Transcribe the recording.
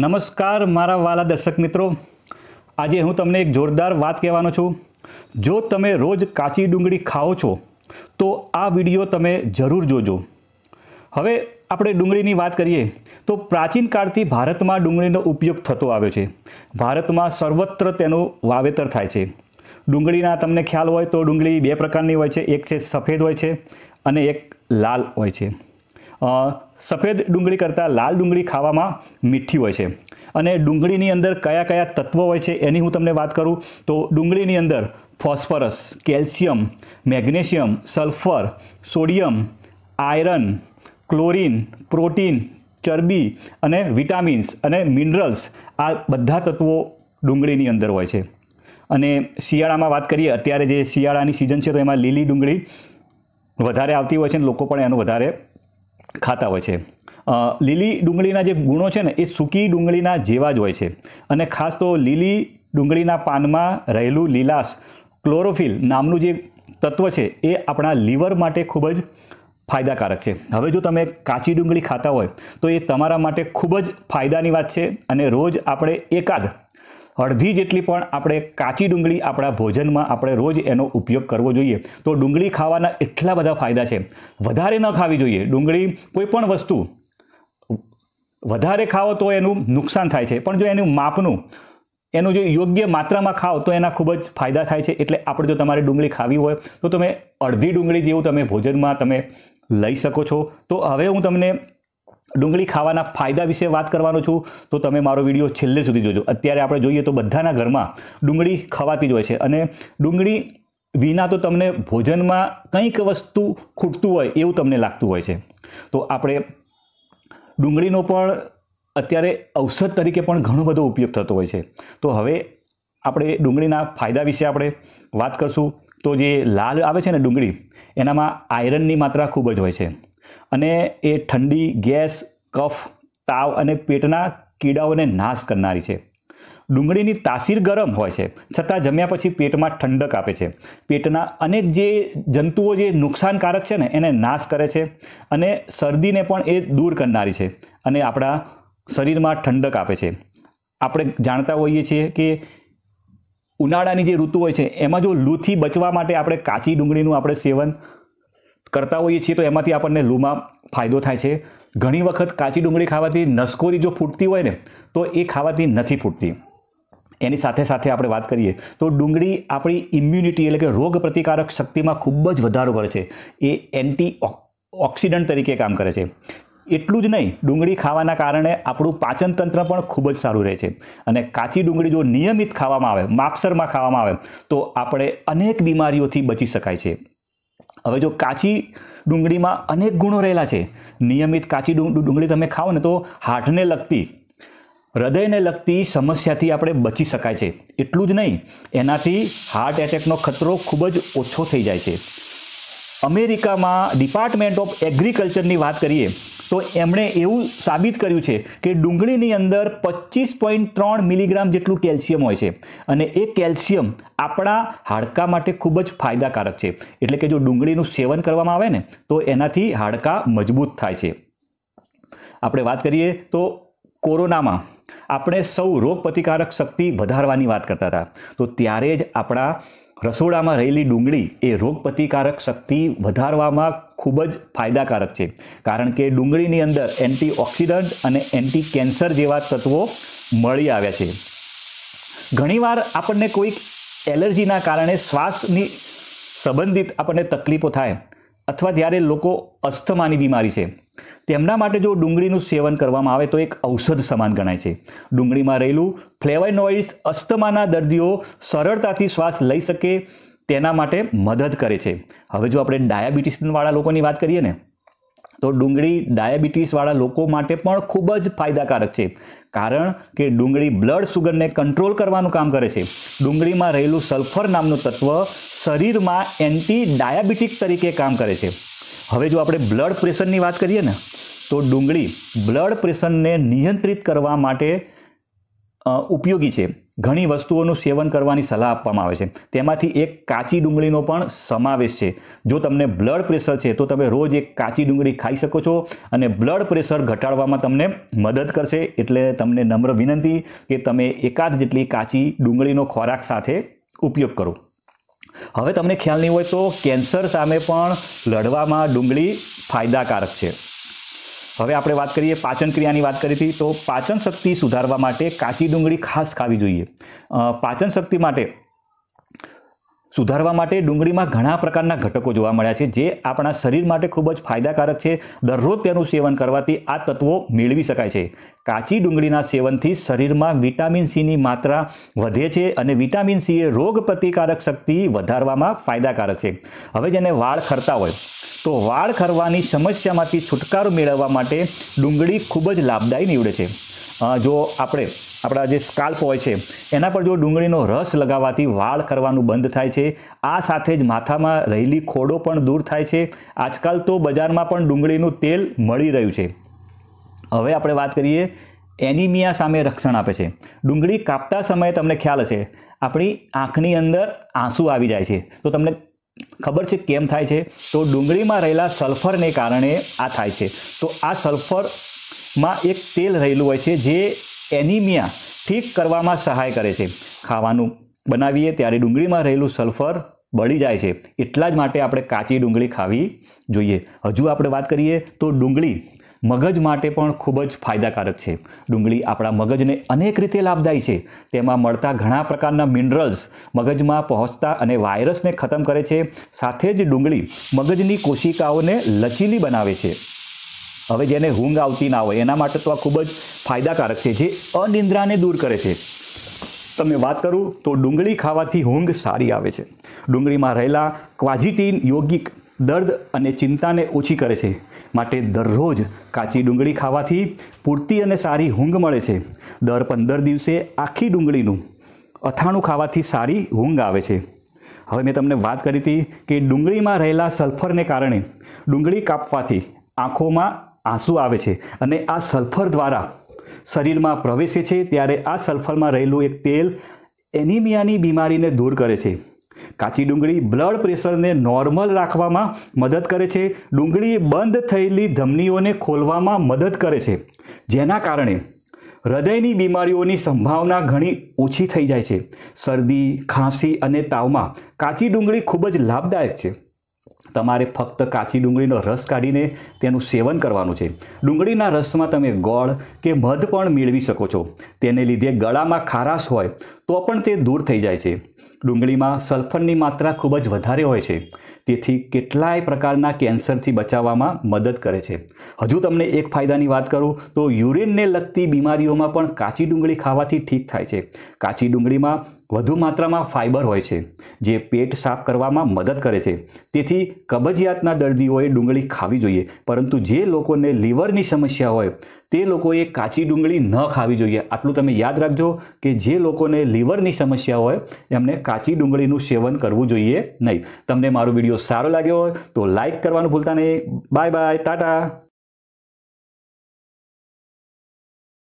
નમસ્કાર મારા વાલા દર્શક મિત્રો આજે હું તમને એક જોરદાર વાત કહેવાનો છું જો તમે રોજ કાચી ડુંગળી ખાઓ છો તો આ વિડીયો તમે જરૂર જોજો હવે આપણે ડુંગળીની વાત કરીએ તો પ્રાચીન કાળથી ભારતમાં ડુંગળીનો ઉપયોગ થતો આવ્યો છે ભારતમાં સર્વત્ર તેનું વાવેતર થાય છે ડુંગળીના તમને ખ્યાલ હોય તો ડુંગળી બે પ્રકારની હોય છે એક છે સફેદ હોય છે અને એક લાલ હોય છે સફેદ ડુંગળી કરતાં લાલ ડુંગળી ખાવામાં મીઠી હોય છે અને ડુંગળીની અંદર કયા કયા તત્વો હોય છે એની હું તમને વાત કરું તો ડુંગળીની અંદર phosphorus calcium magnesium sulphur sodium iron chlorine protein ચરબી અને વિટામિન્સ અને મિનરલ્સ આ બધા તત્વો ડુંગળીની અંદર હોય છે અને શિયાળામાં વાત કરીએ અત્યારે જે શિયાળાની સિઝન છે તો એમાં લીલી ડુંગળી વધારે આવતી હોય છે અને લોકો પણ એનો વધારે ખાતા હોય છે લીલી ડુંગળીના જે ગુણો છે ને એ સૂકી ડુંગળીના જેવા જ હોય છે અને ખાસ તો લીલી ડુંગળીના પાનમાં રહેલું લીલાશ ક્લોરોફિલ નામનું જે તત્વ છે એ આપણા લીવર માટે ખૂબ જ ફાયદાકારક છે હવે જો તમે કાચી ડુંગળી ખાતા હોય તો એ તમારા માટે ખૂબ જ ફાયદાની વાત છે અને રોજ આપણે એકાદ અડધી જેટલી પણ આપણે કાચી ડુંગળી આપણા ભોજનમાં આપણે રોજ એનો ઉપયોગ કરવો જોઈએ તો ડુંગળી ખાવાના એટલા બધા ફાયદા છે વધારે ન ખાવી જોઈએ ડુંગળી કોઈપણ વસ્તુ વધારે ખાઓ તો એનું નુકસાન થાય છે પણ જો એનું માપનું એનું જો યોગ્ય માત્રામાં ખાઓ તો એના ખૂબ જ ફાયદા થાય છે એટલે આપણે જો તમારે ડુંગળી ખાવી હોય તો તમે અડધી ડુંગળી જેવું તમે ભોજનમાં તમે લઈ શકો છો તો હવે હું તમને ડુંગળી ખાવાના ફાયદા વિશે વાત કરવાનો છું તો તમે મારો વિડીયો છેલ્લે સુધી જોજો અત્યારે આપણે જોઈએ તો બધાના ઘરમાં ડુંગળી ખવાતી જ હોય છે અને ડુંગળી વિના તો તમને ભોજનમાં કંઈક વસ્તુ ખૂટતું હોય એવું તમને લાગતું હોય છે તો આપણે ડુંગળીનો પણ અત્યારે ઔષધ તરીકે પણ ઘણો બધો ઉપયોગ થતો હોય છે તો હવે આપણે ડુંગળીના ફાયદા વિશે આપણે વાત કરશું તો જે લાલ આવે છે ને ડુંગળી એનામાં આયરનની માત્રા ખૂબ જ હોય છે અને એ ઠંડી ગેસ કફ તાવ અને પેટના કીડાઓને નાશ કરનારી છે ડુંગળીની તાસીર ગરમ હોય છે છતાં જમ્યા પછી પેટમાં ઠંડક આપે છે પેટના અનેક જે જંતુઓ જે નુકસાનકારક છે ને એને નાશ કરે છે અને શરદીને પણ એ દૂર કરનારી છે અને આપણા શરીરમાં ઠંડક આપે છે આપણે જાણતા હોઈએ છીએ કે ઉનાળાની જે ઋતુ હોય છે એમાં જો લૂથી બચવા માટે આપણે કાચી ડુંગળીનું આપણે સેવન કરતા હોઈએ છીએ તો એમાંથી આપણને લૂમાં ફાયદો થાય છે ઘણી વખત કાચી ડુંગળી ખાવાથી નસકોરી જો ફૂટતી હોય ને તો એ ખાવાથી નથી ફૂટતી એની સાથે સાથે આપણે વાત કરીએ તો ડુંગળી આપણી ઇમ્યુનિટી એટલે કે રોગ પ્રતિકારક શક્તિમાં ખૂબ જ વધારો કરે છે એ એન્ટી ઓક્સિડન્ટ તરીકે કામ કરે છે એટલું જ નહીં ડુંગળી ખાવાના કારણે આપણું પાચનતંત્ર પણ ખૂબ જ સારું રહે છે અને કાચી ડુંગળી જો નિયમિત ખાવામાં આવે માપસરમાં ખાવામાં આવે તો આપણે અનેક બીમારીઓથી બચી શકાય છે હવે જો કાચી ડુંગળીમાં અનેક ગુણો રહેલા છે નિયમિત કાચી ડુંગળી તમે ખાઓ ને તો હાર્ટને લગતી હૃદયને લગતી સમસ્યાથી આપણે બચી શકાય છે એટલું જ નહીં એનાથી હાર્ટ એટેકનો ખતરો ખૂબ જ ઓછો થઈ જાય છે અમેરિકામાં ડિપાર્ટમેન્ટ ઓફ એગ્રીકલ્ચરની વાત કરીએ તો એમણે એવું સાબિત કર્યું છે કે ડુંગળીની અંદર પચીસ પોઈન્ટ ત્રણ મિલીગ્રામ જેટલું કેલ્શિયમ હોય છે અને એ કેલ્શિયમ આપણા હાડકાં માટે ખૂબ જ ફાયદાકારક છે એટલે કે જો ડુંગળીનું સેવન કરવામાં આવે ને તો એનાથી હાડકાં મજબૂત થાય છે આપણે વાત કરીએ તો કોરોનામાં આપણે સૌ રોગપ્રતિકારક શક્તિ વધારવાની વાત કરતા હતા તો ત્યારે જ આપણા રસોડામાં રહેલી ડુંગળી એ રોગપ્રતિકારક શક્તિ વધારવામાં ખૂબ જ ફાયદાકારક છે કારણ કે ડુંગળીની અંદર એન્ટીઓક્સિડન્ટ અને એન્ટી કેન્સર જેવા તત્વો મળી આવ્યા છે ઘણીવાર આપણને કોઈક એલર્જીના કારણે શ્વાસની સંબંધિત આપણને તકલીફો થાય અથવા જ્યારે લોકો અસ્થમાની બીમારી છે તેમના માટે જો ડુંગળીનું સેવન કરવામાં આવે તો એક ઔષધ સમાન ગણાય છે ડુંગળીમાં રહેલું ફ્લેવાઇનોઇડ્સ અસ્થમાના દર્દીઓ સરળતાથી શ્વાસ લઈ શકે તેના માટે મદદ કરે છે હવે જો આપણે ડાયાબિટીસવાળા લોકોની વાત કરીએ ને તો ડુંગળી ડાયાબિટીસવાળા લોકો માટે પણ ખૂબ જ ફાયદાકારક છે કારણ કે ડુંગળી બ્લડ સુગરને કંટ્રોલ કરવાનું કામ કરે છે ડુંગળીમાં રહેલું સલ્ફર નામનું તત્વ શરીરમાં એન્ટી ડાયાબિટીક તરીકે કામ કરે છે હવે જો આપણે બ્લડ પ્રેશરની વાત કરીએ ને તો ડુંગળી બ્લડ પ્રેશરને નિયંત્રિત કરવા માટે ઉપયોગી છે ઘણી વસ્તુઓનું સેવન કરવાની સલાહ આપવામાં આવે છે તેમાંથી એક કાચી ડુંગળીનો પણ સમાવેશ છે જો તમને બ્લડ પ્રેશર છે તો તમે રોજ એક કાચી ડુંગળી ખાઈ શકો છો અને બ્લડ પ્રેશર ઘટાડવામાં તમને મદદ કરશે એટલે તમને નમ્ર વિનંતી કે તમે એકાદ જેટલી કાચી ડુંગળીનો ખોરાક સાથે ઉપયોગ કરો હવે તમને ખ્યાલ નહીં હોય તો કેન્સર સામે પણ લડવામાં ડુંગળી ફાયદાકારક છે હવે આપણે વાત કરીએ પાચન ક્રિયાની વાત કરી હતી તો પાચન શક્તિ સુધારવા માટે કાચી ડુંગળી ખાસ ખાવી જોઈએ પાચન શક્તિ માટે સુધારવા માટે ડુંગળીમાં ઘણા પ્રકારના ઘટકો જોવા મળ્યા છે જે આપણા શરીર માટે ખૂબ જ ફાયદાકારક છે દરરોજ તેનું સેવન કરવાથી આ તત્વો મેળવી શકાય છે કાચી ડુંગળીના સેવનથી શરીરમાં વિટામિન સીની માત્રા વધે છે અને વિટામિન સી એ રોગ પ્રતિકારક શક્તિ વધારવામાં ફાયદાકારક છે હવે જેને વાળ ખરતા હોય તો વાળ ખરવાની સમસ્યામાંથી છુટકારો મેળવવા માટે ડુંગળી ખૂબ જ લાભદાયી નીવડે છે જો આપણે આપણા જે સ્કાલ્પ હોય છે એના પર જો ડુંગળીનો રસ લગાવવાથી વાળ કરવાનું બંધ થાય છે આ સાથે જ માથામાં રહેલી ખોડો પણ દૂર થાય છે આજકાલ તો બજારમાં પણ ડુંગળીનું તેલ મળી રહ્યું છે હવે આપણે વાત કરીએ એનિમિયા સામે રક્ષણ આપે છે ડુંગળી કાપતા સમયે તમને ખ્યાલ હશે આપણી આંખની અંદર આંસુ આવી જાય છે તો તમને ખબર છે કેમ થાય છે તો ડુંગળીમાં રહેલા સલ્ફરને કારણે આ થાય છે તો આ સલ્ફરમાં એક તેલ રહેલું હોય છે જે એનિમિયા ઠીક કરવામાં સહાય કરે છે ખાવાનું બનાવીએ ત્યારે ડુંગળીમાં રહેલું સલ્ફર બળી જાય છે એટલા જ માટે આપણે કાચી ડુંગળી ખાવી જોઈએ હજુ આપણે વાત કરીએ તો ડુંગળી મગજ માટે પણ ખૂબ જ ફાયદાકારક છે ડુંગળી આપણા મગજને અનેક રીતે લાભદાયી છે તેમાં મળતા ઘણા પ્રકારના મિનરલ્સ મગજમાં પહોંચતા અને વાયરસને ખતમ કરે છે સાથે જ ડુંગળી મગજની કોશિકાઓને લચીલી બનાવે છે હવે જેને ઊંઘ આવતી ના હોય એના માટે તો આ ખૂબ જ ફાયદાકારક છે જે અનિંદ્રાને દૂર કરે છે તમે વાત કરું તો ડુંગળી ખાવાથી ઊંઘ સારી આવે છે ડુંગળીમાં રહેલા ક્વાઝિટીન યોગિક દર્દ અને ચિંતાને ઓછી કરે છે માટે દરરોજ કાચી ડુંગળી ખાવાથી પૂરતી અને સારી ઊંઘ મળે છે દર પંદર દિવસે આખી ડુંગળીનું અથાણું ખાવાથી સારી ઊંઘ આવે છે હવે મેં તમને વાત કરી હતી કે ડુંગળીમાં રહેલા સલ્ફરને કારણે ડુંગળી કાપવાથી આંખોમાં આંસુ આવે છે અને આ સલ્ફર દ્વારા શરીરમાં પ્રવેશે છે ત્યારે આ સલ્ફરમાં રહેલું એક તેલ એનિમિયાની બીમારીને દૂર કરે છે કાચી ડુંગળી બ્લડ પ્રેશરને નોર્મલ રાખવામાં મદદ કરે છે ડુંગળી બંધ થયેલી ધમનીઓને ખોલવામાં મદદ કરે છે જેના કારણે હૃદયની બીમારીઓની સંભાવના ઘણી ઓછી થઈ જાય છે શરદી ખાંસી અને તાવમાં કાચી ડુંગળી ખૂબ જ લાભદાયક છે તમારે ફક્ત કાચી ડુંગળીનો રસ કાઢીને તેનું સેવન કરવાનું છે ડુંગળીના રસમાં તમે ગોળ કે મધ પણ મેળવી શકો છો તેને લીધે ગળામાં ખારાશ હોય તો પણ તે દૂર થઈ જાય છે ડુંગળીમાં સલ્ફરની માત્રા ખૂબ જ વધારે હોય છે તેથી કેટલાય પ્રકારના કેન્સરથી બચાવવામાં મદદ કરે છે હજુ તમને એક ફાયદાની વાત કરું તો યુરિનને લગતી બીમારીઓમાં પણ કાચી ડુંગળી ખાવાથી ઠીક થાય છે કાચી ડુંગળીમાં વધુ માત્રામાં ફાઇબર હોય છે જે પેટ સાફ કરવામાં મદદ કરે છે તેથી કબજિયાતના દર્દીઓએ ડુંગળી ખાવી જોઈએ પરંતુ જે લોકોને લીવરની સમસ્યા હોય તે લોકોએ કાચી ડુંગળી ન ખાવી જોઈએ આટલું તમે યાદ રાખજો કે જે લોકોને લીવરની સમસ્યા હોય એમને કાચી ડુંગળીનું સેવન કરવું જોઈએ નહીં તમને મારો વિડીયો સારો લાગ્યો હોય તો લાઇક કરવાનું ભૂલતા નહીં બાય બાય ટાટા